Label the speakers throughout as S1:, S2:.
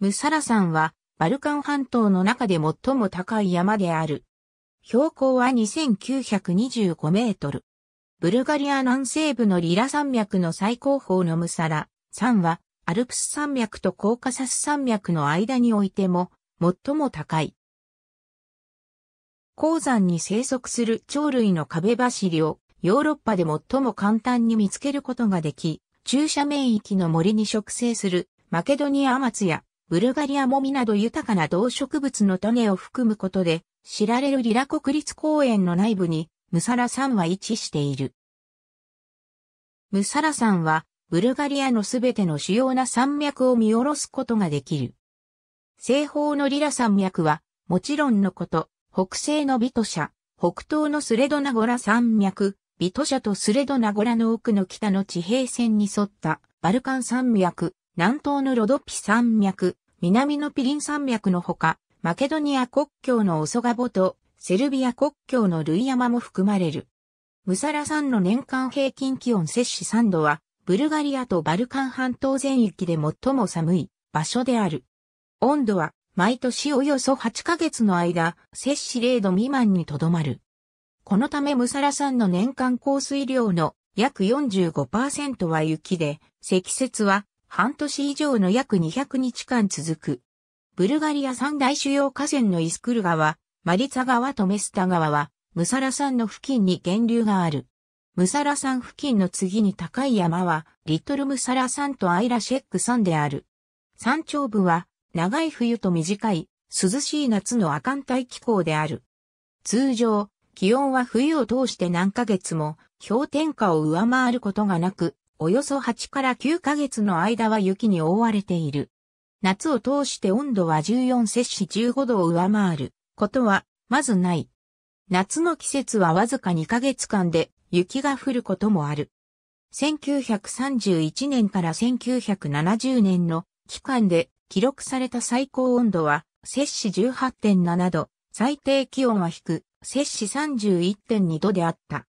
S1: ムサラ山は、バルカン半島の中で最も高い山である。標高は2925メートル。ブルガリア南西部のリラ山脈の最高峰のムサラ山は、アルプス山脈とコーカサス山脈の間においても、最も高い。鉱山に生息する鳥類の壁走りを、ヨーロッパで最も簡単に見つけることができ、駐車面域の森に植生するマケドニア松マツやブルガリアもみなど豊かな動植物の種を含むことで、知られるリラ国立公園の内部に、ムサラ山は位置している。ムサラ山は、ブルガリアのすべての主要な山脈を見下ろすことができる。西方のリラ山脈は、もちろんのこと、北西のビトシャ、北東のスレドナゴラ山脈、ビトシャとスレドナゴラの奥の北の地平線に沿ったバルカン山脈、南東のロドピ山脈、南のピリン山脈のほか、マケドニア国境のオソガボと、セルビア国境のルイヤマも含まれる。ムサラ山の年間平均気温摂氏3度は、ブルガリアとバルカン半島全域で最も寒い場所である。温度は毎年およそ8ヶ月の間、摂氏0度未満にとどまる。このためムサラ山の年間降水量の約45%は雪で、積雪は半年以上の約200日間続く。ブルガリア三大主要河川のイスクル川、マリツァ川とメスタ川は、ムサラ山の付近に源流がある。ムサラ山付近の次に高い山は、リトルムサラ山とアイラシェック山である。山頂部は、長い冬と短い、涼しい夏の亜寒帯気候である。通常、気温は冬を通して何ヶ月も、氷点下を上回ることがなく、およそ8から9ヶ月の間は雪に覆われている。夏を通して温度は14摂氏15度を上回ることはまずない。夏の季節はわずか2ヶ月間で雪が降ることもある。1931年から1970年の期間で記録された最高温度は摂氏18.7度、最低気温は低、く摂氏31.2度であった。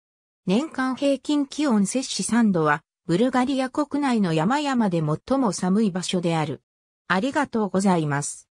S1: 年間平均気温摂氏3度はブルガリア国内の山々で最も寒い場所である。ありがとうございます。